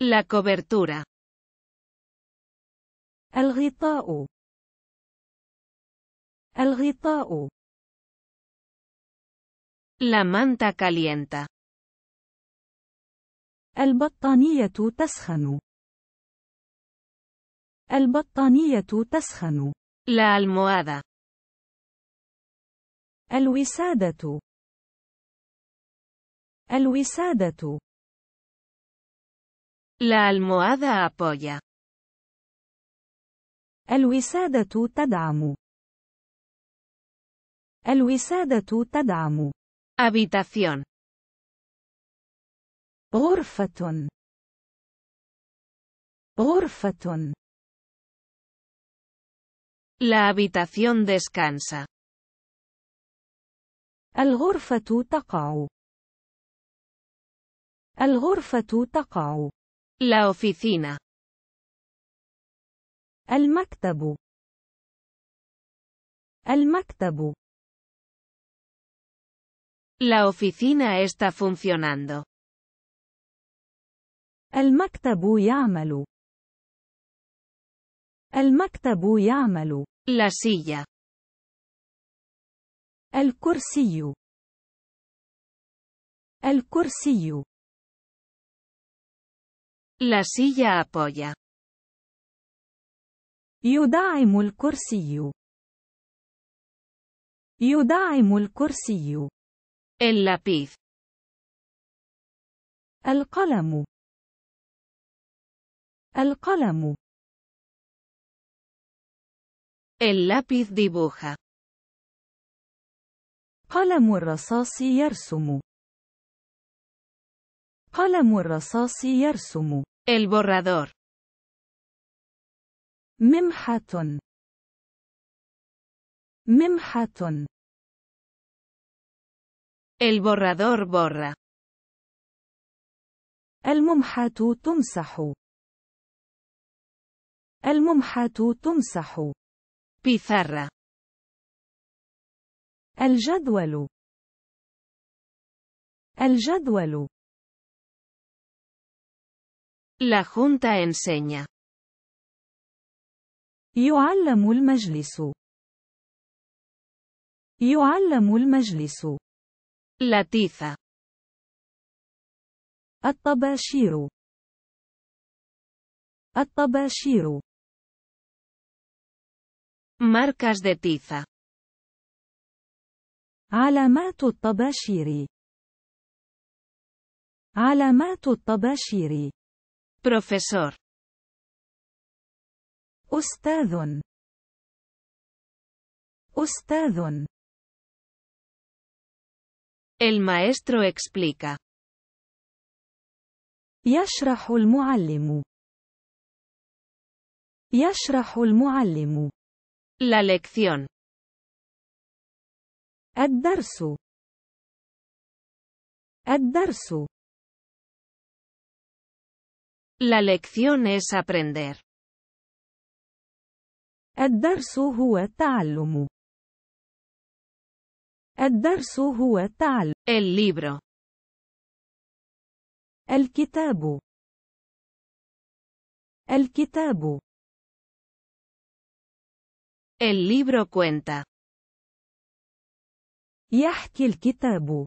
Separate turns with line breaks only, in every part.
La cobertura. الغطاء. الغطاء. La manta calienta. البطانية تسخن. البطانية تسخن. La almohada. الوسادة. الوسادة. La almohada apoya. الوسادة تدعم. الوسادة تدعم. Habitación. غرفة. غرفة. La habitación descansa. الغرفة تقع. الغرفة تقع. La oficina. El Mactabu. El Mactabu. La oficina está funcionando. El Mactabu amalu El Mactabu amalu La silla. El cursillo. El cursillo. La silla apoya. يدعم الكرسي. يدعم الكرسي. El lápiz. القلم. القلم. El lápiz dibuja. قلم الرصاص يرسم. قلم الرصاص يرسم. البرادور. ممحة. ممحة. البرادور برا. الممحة تمسح. الممحة تمسح. بيثارة. الجدول. الجدول. La Junta enseña. يعلم المجلس. يعلم المجلس. La tiza. الطباشير. الطباشير. Marcas de tiza. علامات الطباشير. علامات الطباشير. Profesor. Ostadon. El maestro explica. El muallimu. explica. muallimu. La lección. El darsu. La lección es aprender. الدرس هو التعلم. الدرس هو التعلم. El libro. الكتاب. الكتاب. El libro cuenta. يحكي الكتاب.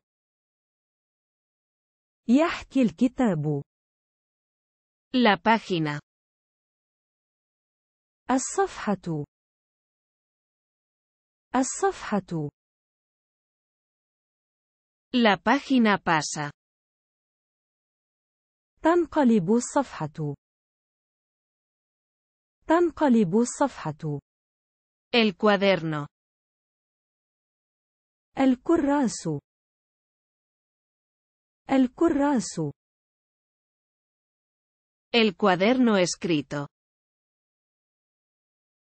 يحكي الكتاب. La página. الصفحة. الصفحة. La página pasa. تنقلب الصفحة. تنقلب الصفحة. El cuaderno. الكراس. الكراس. El cuaderno escrito.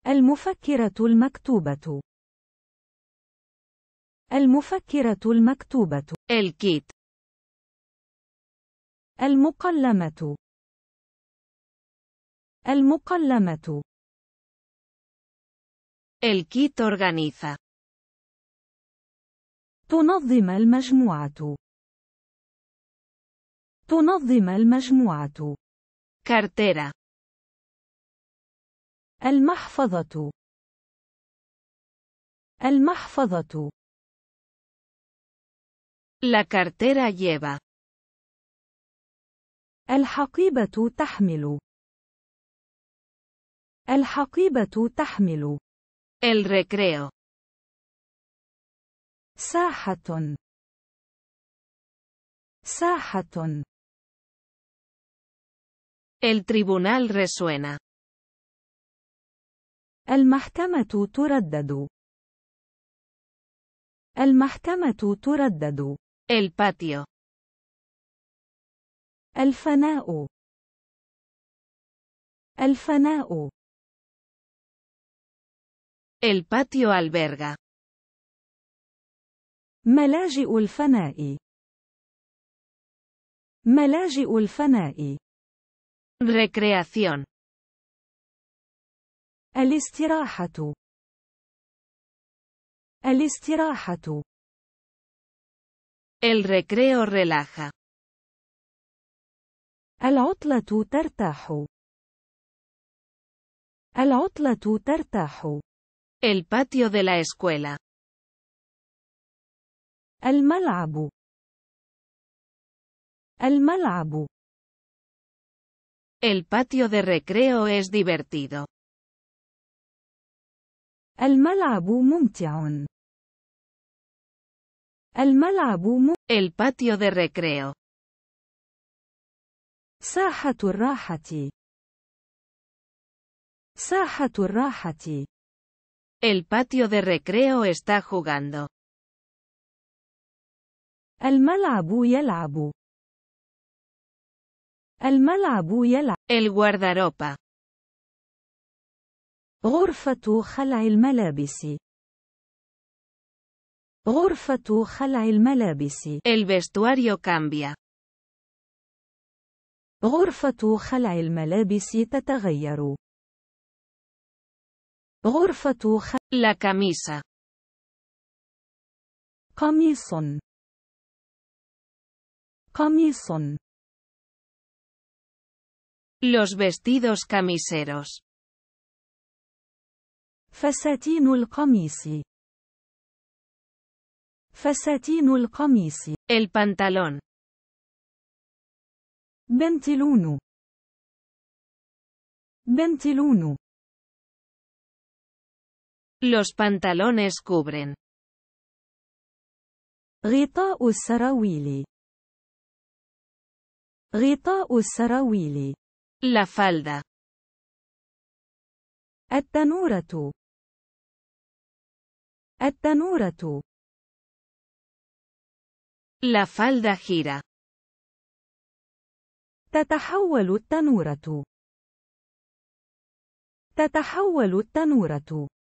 المفكرة المكتوبة. المفكرة المكتوبة. الكيت. المقلمة. المقلمة. الكيت kit organiza. تنظم المجموعة. تنظم المجموعة. Cartera. المحفظة. المحفظة. La cartera lleva. الحقيبة تحمل. الحقيبة تحمل. El recreo. ساحة. ساحة. El tribunal resuena. المحكمة تردد. المحكمة تردد. El patio. الفناء. الفناء. El patio alberga. ملاجئ الفناء. ملاجئ الفناء. Recreación. El istirahatu. El El recreo relaja. El otlatu tartahu. El otlatu tartajo. El patio de la escuela. El malabu. El malabu. El patio de recreo es divertido. El الملعب El malabu mum. El patio de recreo. ساحة الراحة. El patio de recreo está jugando. El malabu abu. الملعب يلعب. El غرفة خلع الملابس. غرفة خلع الملابس. El vestuario cambia. غرفة خلع الملابس تتغير. غرفة خلع La camisa. قميص. قميص. los vestidos camiseros facetti null comici facetti el pantalón bentilunu bentilunu los pantalones cubren rita usara willi rita La falda. التنورة. التنورة. La falda gira. تتحول التنورة. تتحول التنورة.